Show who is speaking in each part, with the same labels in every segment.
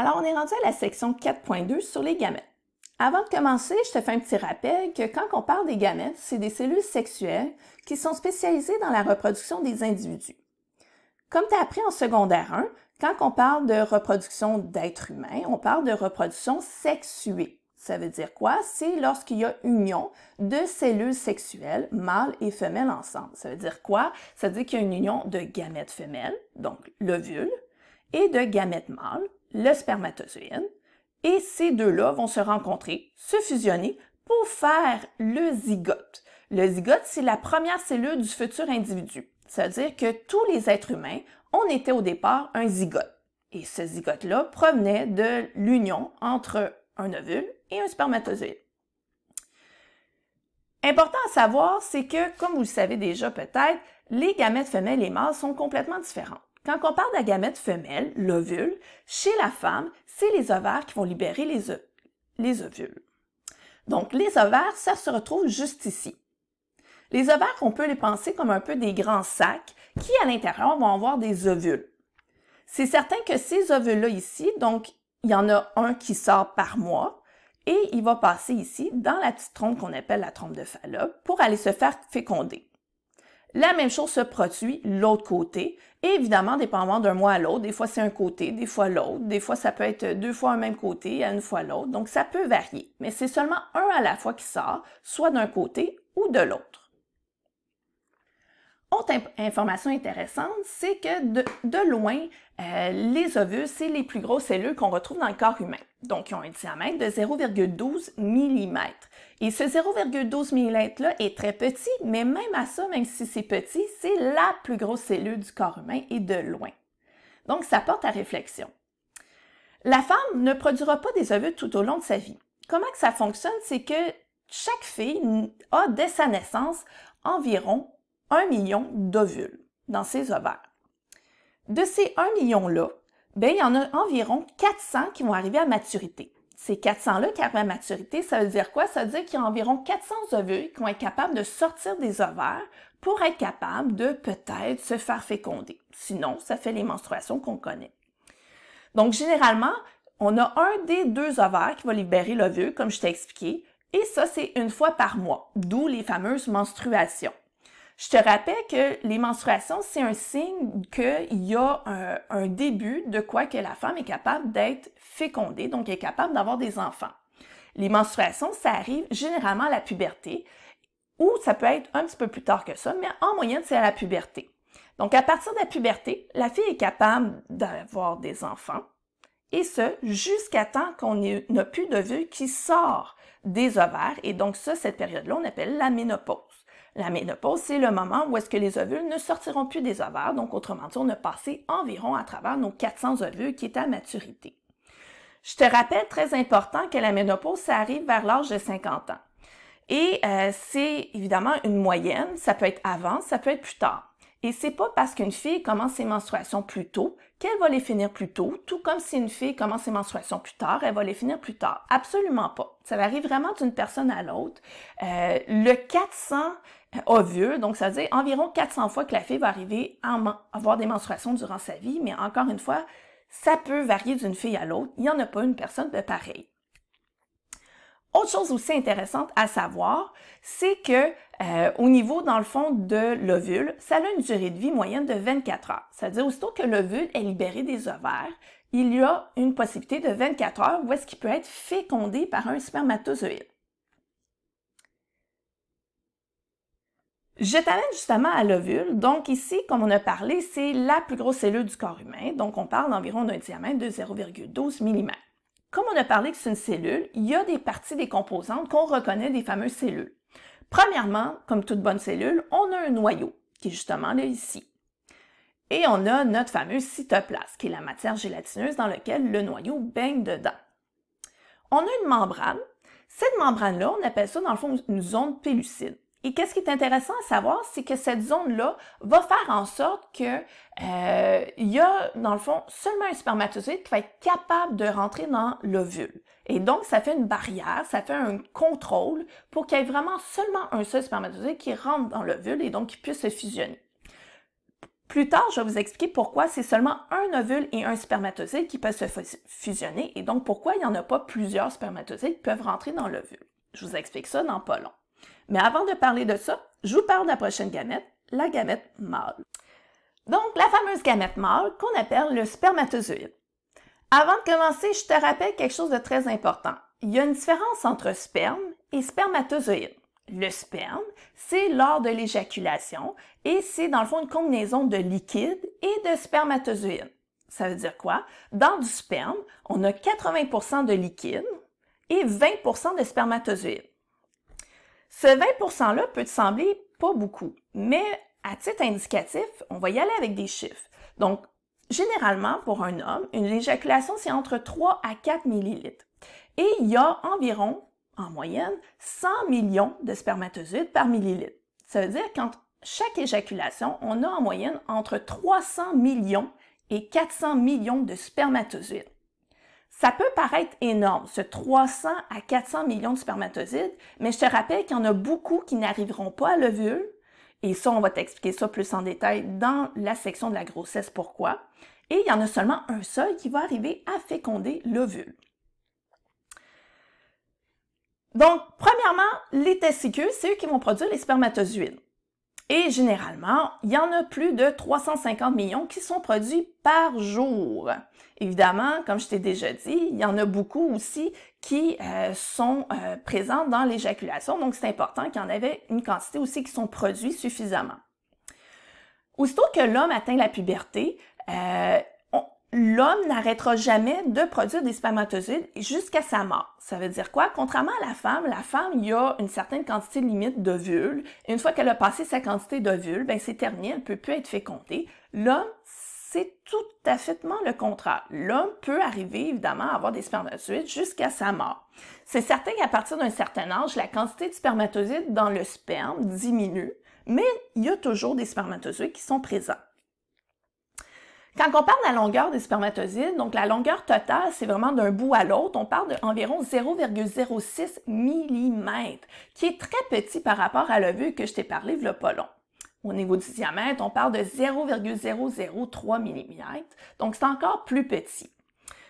Speaker 1: Alors, on est rendu à la section 4.2 sur les gamètes. Avant de commencer, je te fais un petit rappel que quand on parle des gamètes, c'est des cellules sexuelles qui sont spécialisées dans la reproduction des individus. Comme tu as appris en secondaire 1, quand on parle de reproduction d'êtres humains, on parle de reproduction sexuée. Ça veut dire quoi? C'est lorsqu'il y a union de cellules sexuelles, mâles et femelles ensemble. Ça veut dire quoi? Ça veut dire qu'il y a une union de gamètes femelles, donc l'ovule, et de gamètes mâles, le spermatozoïde, et ces deux-là vont se rencontrer, se fusionner pour faire le zygote. Le zygote, c'est la première cellule du futur individu. C'est-à-dire que tous les êtres humains, on était au départ un zygote. Et ce zygote-là provenait de l'union entre un ovule et un spermatozoïde. Important à savoir, c'est que, comme vous le savez déjà peut-être, les gamètes femelles et mâles sont complètement différentes. Quand on parle de la gamète femelle, l'ovule, chez la femme, c'est les ovaires qui vont libérer les, les ovules. Donc, les ovaires, ça se retrouve juste ici. Les ovaires, on peut les penser comme un peu des grands sacs qui, à l'intérieur, vont avoir des ovules. C'est certain que ces ovules-là ici, donc, il y en a un qui sort par mois et il va passer ici dans la petite trompe qu'on appelle la trompe de Fallope pour aller se faire féconder. La même chose se produit l'autre côté. évidemment, dépendamment d'un mois à l'autre, des fois c'est un côté, des fois l'autre, des fois ça peut être deux fois un même côté une fois l'autre. Donc ça peut varier, mais c'est seulement un à la fois qui sort, soit d'un côté ou de l'autre. Autre information intéressante, c'est que de, loin, euh, les ovules, c'est les plus grosses cellules qu'on retrouve dans le corps humain. Donc, ils ont un diamètre de 0,12 mm. Et ce 0,12 mm là est très petit, mais même à ça, même si c'est petit, c'est la plus grosse cellule du corps humain et de loin. Donc, ça porte à réflexion. La femme ne produira pas des ovules tout au long de sa vie. Comment que ça fonctionne? C'est que chaque fille a, dès sa naissance, environ 1 million d'ovules dans ces ovaires. De ces 1 million-là, ben, il y en a environ 400 qui vont arriver à maturité. Ces 400-là qui arrivent à maturité, ça veut dire quoi? Ça veut dire qu'il y a environ 400 ovules qui vont être capables de sortir des ovaires pour être capables de peut-être se faire féconder. Sinon, ça fait les menstruations qu'on connaît. Donc, généralement, on a un des deux ovaires qui va libérer l'ovule, comme je t'ai expliqué, et ça, c'est une fois par mois, d'où les fameuses menstruations. Je te rappelle que les menstruations, c'est un signe qu'il y a un, début de quoi que la femme est capable d'être fécondée, donc est capable d'avoir des enfants. Les menstruations, ça arrive généralement à la puberté, ou ça peut être un petit peu plus tard que ça, mais en moyenne, c'est à la puberté. Donc, à partir de la puberté, la fille est capable d'avoir des enfants, et ce, jusqu'à temps qu'on n'a plus de vœux qui sort des ovaires, et donc ça, cette période-là, on appelle la ménopause. La ménopause, c'est le moment où est-ce que les ovules ne sortiront plus des ovaires, donc autrement dit, on a passé environ à travers nos 400 ovules qui étaient à maturité. Je te rappelle, très important, que la ménopause, ça arrive vers l'âge de 50 ans. Et euh, c'est évidemment une moyenne, ça peut être avant, ça peut être plus tard. Et c'est pas parce qu'une fille commence ses menstruations plus tôt qu'elle va les finir plus tôt, tout comme si une fille commence ses menstruations plus tard, elle va les finir plus tard. Absolument pas. Ça arrive vraiment d'une personne à l'autre. Euh, le 400 ovule. Donc, ça veut dire environ 400 fois que la fille va arriver à avoir des menstruations durant sa vie. Mais encore une fois, ça peut varier d'une fille à l'autre. Il n'y en a pas une personne de pareil. Autre chose aussi intéressante à savoir, c'est que euh, au niveau, dans le fond, de l'ovule, ça a une durée de vie moyenne de 24 heures. ça à dire aussitôt que l'ovule est libéré des ovaires, il y a une possibilité de 24 heures où est-ce qu'il peut être fécondé par un spermatozoïde. Je t'amène justement à l'ovule. Donc ici, comme on a parlé, c'est la plus grosse cellule du corps humain. Donc on parle d'environ d'un diamètre de 0,12 mm. Comme on a parlé que c'est une cellule, il y a des parties des composantes qu'on reconnaît des fameuses cellules. Premièrement, comme toute bonne cellule, on a un noyau, qui est justement là ici. Et on a notre fameuse cytoplasme, qui est la matière gélatineuse dans laquelle le noyau baigne dedans. On a une membrane. Cette membrane-là, on appelle ça dans le fond une zone pellucide. Et qu'est-ce qui est intéressant à savoir, c'est que cette zone-là va faire en sorte que euh, il y a, dans le fond, seulement un spermatozoïde qui va être capable de rentrer dans l'ovule. Et donc, ça fait une barrière, ça fait un contrôle pour qu'il y ait vraiment seulement un seul spermatozoïde qui rentre dans l'ovule et donc qui puisse se fusionner. Plus tard, je vais vous expliquer pourquoi c'est seulement un ovule et un spermatozoïde qui peuvent se fusionner et donc pourquoi il n'y en a pas plusieurs spermatozoïdes qui peuvent rentrer dans l'ovule. Je vous explique ça dans pas long. Mais avant de parler de ça, je vous parle de la prochaine gamète, la gamète mâle. Donc, la fameuse gamète mâle qu'on appelle le spermatozoïde. Avant de commencer, je te rappelle quelque chose de très important. Il y a une différence entre sperme et spermatozoïde. Le sperme, c'est lors de l'éjaculation et c'est dans le fond une combinaison de liquide et de spermatozoïde. Ça veut dire quoi? Dans du sperme, on a 80% de liquide et 20% de spermatozoïdes. Ce 20 %-là peut te sembler pas beaucoup, mais à titre indicatif, on va y aller avec des chiffres. Donc, généralement, pour un homme, une éjaculation, c'est entre 3 à 4 millilitres. Et il y a environ, en moyenne, 100 millions de spermatozoïdes par millilitre. Ça veut dire qu'entre chaque éjaculation, on a en moyenne entre 300 millions et 400 millions de spermatozoïdes. Ça peut paraître énorme, ce 300 à 400 millions de spermatozoïdes, mais je te rappelle qu'il y en a beaucoup qui n'arriveront pas à l'ovule, et ça, on va t'expliquer ça plus en détail dans la section de la grossesse, pourquoi. Et il y en a seulement un seul qui va arriver à féconder l'ovule. Donc, premièrement, les testicules, c'est eux qui vont produire les spermatozoïdes. Et généralement, il y en a plus de 350 millions qui sont produits par jour. Évidemment, comme je t'ai déjà dit, il y en a beaucoup aussi qui euh, sont euh, présents dans l'éjaculation, donc c'est important qu'il y en avait une quantité aussi qui sont produits suffisamment. Aussitôt que l'homme atteint la puberté, euh, l'homme n'arrêtera jamais de produire des spermatozoïdes jusqu'à sa mort. Ça veut dire quoi? Contrairement à la femme, la femme, il y a une certaine quantité limite d'ovules. Une fois qu'elle a passé sa quantité d'ovules, ben, c'est terminé, elle ne peut plus être fécondée. L'homme, c'est tout à fait le contraire. L'homme peut arriver, évidemment, à avoir des spermatozoïdes jusqu'à sa mort. C'est certain qu'à partir d'un certain âge, la quantité de spermatozoïdes dans le sperme diminue, mais il y a toujours des spermatozoïdes qui sont présents. Quand on parle de la longueur des spermatozoïdes, donc la longueur totale, c'est vraiment d'un bout à l'autre, on parle d'environ 0,06 mm, qui est très petit par rapport à l'ovule que je t'ai parlé, le pas long. Au niveau du diamètre, on parle de 0,003 mm, donc c'est encore plus petit.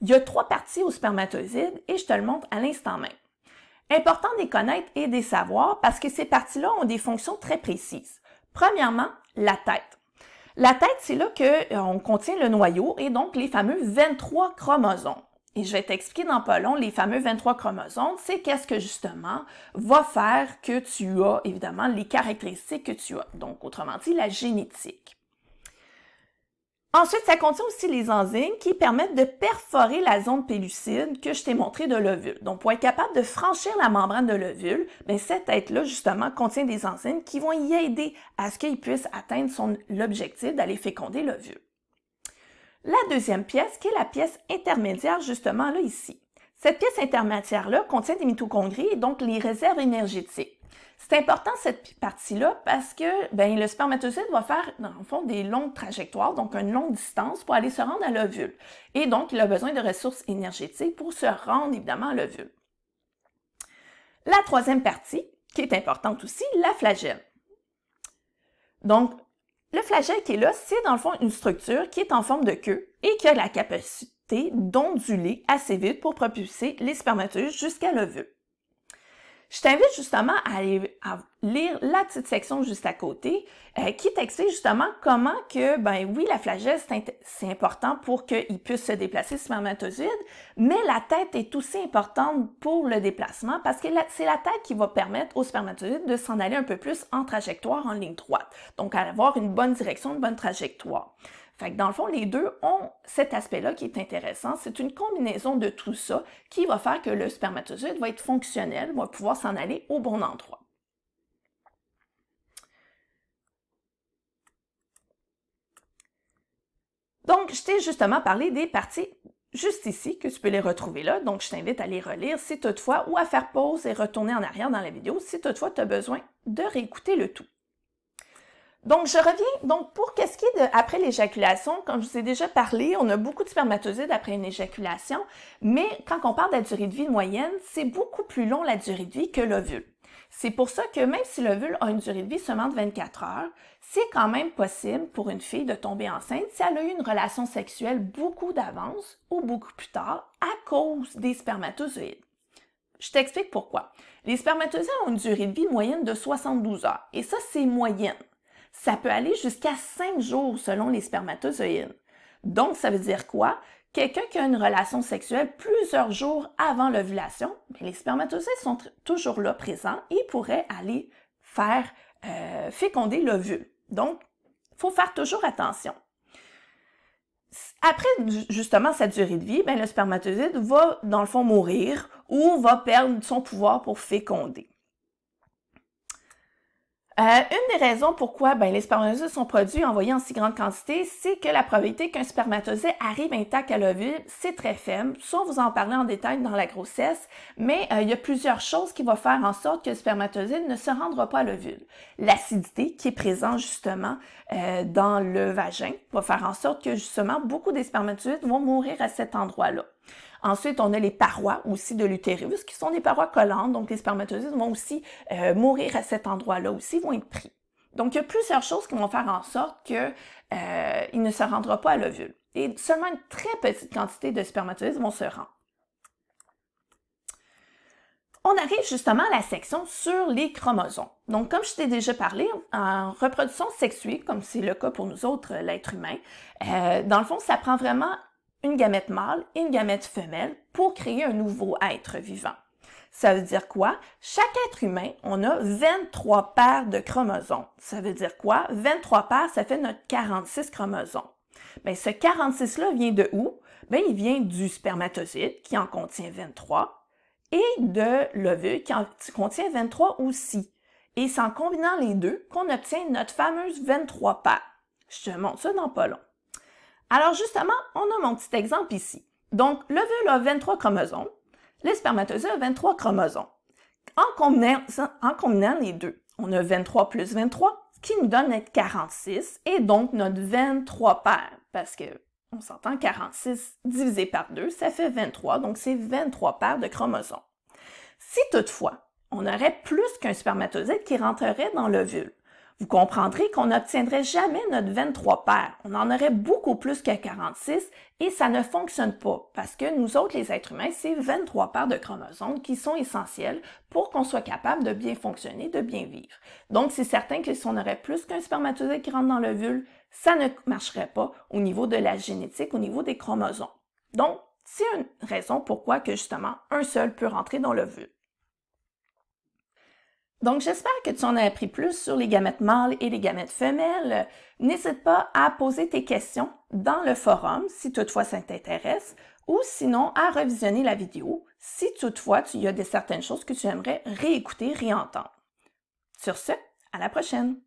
Speaker 1: Il y a trois parties aux spermatozoïde et je te le montre à l'instant même. Important de les connaître et de les savoir parce que ces parties-là ont des fonctions très précises. Premièrement, la tête. La tête, c'est là qu'on euh, contient le noyau et donc les fameux 23 chromosomes. Et je vais t'expliquer dans pas long, les fameux 23 chromosomes, c'est qu'est-ce que justement va faire que tu as évidemment les caractéristiques que tu as. Donc, autrement dit, la génétique. Ensuite, ça contient aussi les enzymes qui permettent de perforer la zone pellucide que je t'ai montré de l'ovule. Donc, pour être capable de franchir la membrane de l'ovule, ben, cette tête-là, justement, contient des enzymes qui vont y aider à ce qu'il puisse atteindre son, objectif d'aller féconder l'ovule. La deuxième pièce, qui est la pièce intermédiaire, justement, là, ici. Cette pièce intermédiaire-là contient des mitochondries donc les réserves énergétiques. C'est important cette partie-là parce que ben, le spermatozoïde va faire, dans le fond, des longues trajectoires, donc une longue distance pour aller se rendre à l'ovule. Et donc, il a besoin de ressources énergétiques pour se rendre, évidemment, à l'ovule. La troisième partie, qui est importante aussi, la flagelle. Donc, le flagelle qui est là, c'est dans le fond une structure qui est en forme de queue et qui a la capacité d'onduler assez vite pour propulser les spermatozoïdes jusqu'à l'ovule. Je t'invite justement à aller lire la petite section juste à côté euh, qui t'explique justement comment que, ben oui, la flagelle, c'est important pour qu'il puisse se déplacer, le spermatozoïde, mais la tête est aussi importante pour le déplacement parce que c'est la tête qui va permettre au spermatozoïde de s'en aller un peu plus en trajectoire en ligne droite. Donc, à avoir une bonne direction, une bonne trajectoire dans le fond, les deux ont cet aspect-là qui est intéressant. C'est une combinaison de tout ça qui va faire que le spermatozoïde va être fonctionnel, va pouvoir s'en aller au bon endroit. Donc, je t'ai justement parlé des parties juste ici, que tu peux les retrouver là. Donc, je t'invite à les relire si toutefois, ou à faire pause et retourner en arrière dans la vidéo si toutefois tu as besoin de réécouter le tout. Donc, je reviens. Donc, pour qu'est-ce qui est après l'éjaculation, comme je vous ai déjà parlé, on a beaucoup de spermatozoïdes après une éjaculation, mais quand on parle de la durée de vie moyenne, c'est beaucoup plus long la durée de vie que l'ovule. C'est pour ça que même si l'ovule a une durée de vie seulement de 24 heures, c'est quand même possible pour une fille de tomber enceinte si elle a eu une relation sexuelle beaucoup d'avance ou beaucoup plus tard à cause des spermatozoïdes. Je t'explique pourquoi. Les spermatozoïdes ont une durée de vie moyenne de 72 heures et ça, c'est moyenne ça peut aller jusqu'à 5 jours selon les spermatozoïdes. Donc, ça veut dire quoi? Quelqu'un qui a une relation sexuelle plusieurs jours avant l'ovulation, les spermatozoïdes sont toujours là présents et pourraient aller faire euh, féconder l'ovule. Donc, il faut faire toujours attention. Après justement cette durée de vie, ben le spermatozoïde va dans le fond mourir ou va perdre son pouvoir pour féconder. Euh, une des raisons pourquoi ben, les spermatozoïdes sont produits et envoyés en si grande quantité, c'est que la probabilité qu'un spermatozoïde arrive intact à l'ovule, c'est très faible. Sans vous en parler en détail dans la grossesse, mais euh, il y a plusieurs choses qui vont faire en sorte que le spermatozoïde ne se rendra pas à l'ovule. L'acidité qui est présente justement euh, dans le vagin va faire en sorte que justement beaucoup des spermatozoïdes vont mourir à cet endroit-là. Ensuite, on a les parois aussi de l'utérus, qui sont des parois collantes, donc les spermatozoïdes vont aussi euh, mourir à cet endroit-là aussi, vont être pris. Donc, il y a plusieurs choses qui vont faire en sorte qu'il euh, ne se rendra pas à l'ovule. Et seulement une très petite quantité de spermatozoïdes vont se rendre. On arrive justement à la section sur les chromosomes. Donc, comme je t'ai déjà parlé, en reproduction sexuée, comme c'est le cas pour nous autres, euh, l'être humain, dans le fond, ça prend vraiment une gamète mâle et une gamète femelle pour créer un nouveau être vivant. Ça veut dire quoi? Chaque être humain, on a 23 paires de chromosomes. Ça veut dire quoi? 23 paires, ça fait notre 46 chromosomes. Mais ben, ce 46-là vient de où? Bien, il vient du spermatozoïde qui en contient 23 et de l'ovule qui en contient 23 aussi. Et c'est en combinant les deux qu'on obtient notre fameuse 23 paires. Je te montre ça dans pas long. Alors justement, on a mon petit exemple ici. Donc, l'ovule a 23 chromosomes, le spermatozoïde a 23 chromosomes. En combinant, en les deux, on a 23 plus 23, ce qui nous donne notre 46 et donc notre 23 paires, parce que on s'entend 46 divisé par 2, ça fait 23, donc c'est 23 paires de chromosomes. Si toutefois, on aurait plus qu'un spermatozoïde qui rentrerait dans l'ovule, vous comprendrez qu'on n'obtiendrait jamais notre 23 paires. On en aurait beaucoup plus que 46 et ça ne fonctionne pas parce que nous autres, les êtres humains, c'est 23 paires de chromosomes qui sont essentiels pour qu'on soit capable de bien fonctionner, de bien vivre. Donc, c'est certain que si on aurait plus qu'un spermatozoïde qui rentre dans l'ovule, ça ne marcherait pas au niveau de la génétique, au niveau des chromosomes. Donc, c'est une raison pourquoi que justement un seul peut rentrer dans l'ovule. Donc, j'espère que tu en as appris plus sur les gamètes mâles et les gamètes femelles. N'hésite pas à poser tes questions dans le forum si toutefois ça t'intéresse ou sinon à revisionner la vidéo si toutefois tu y as des certaines choses que tu aimerais réécouter, réentendre. Sur ce, à la prochaine!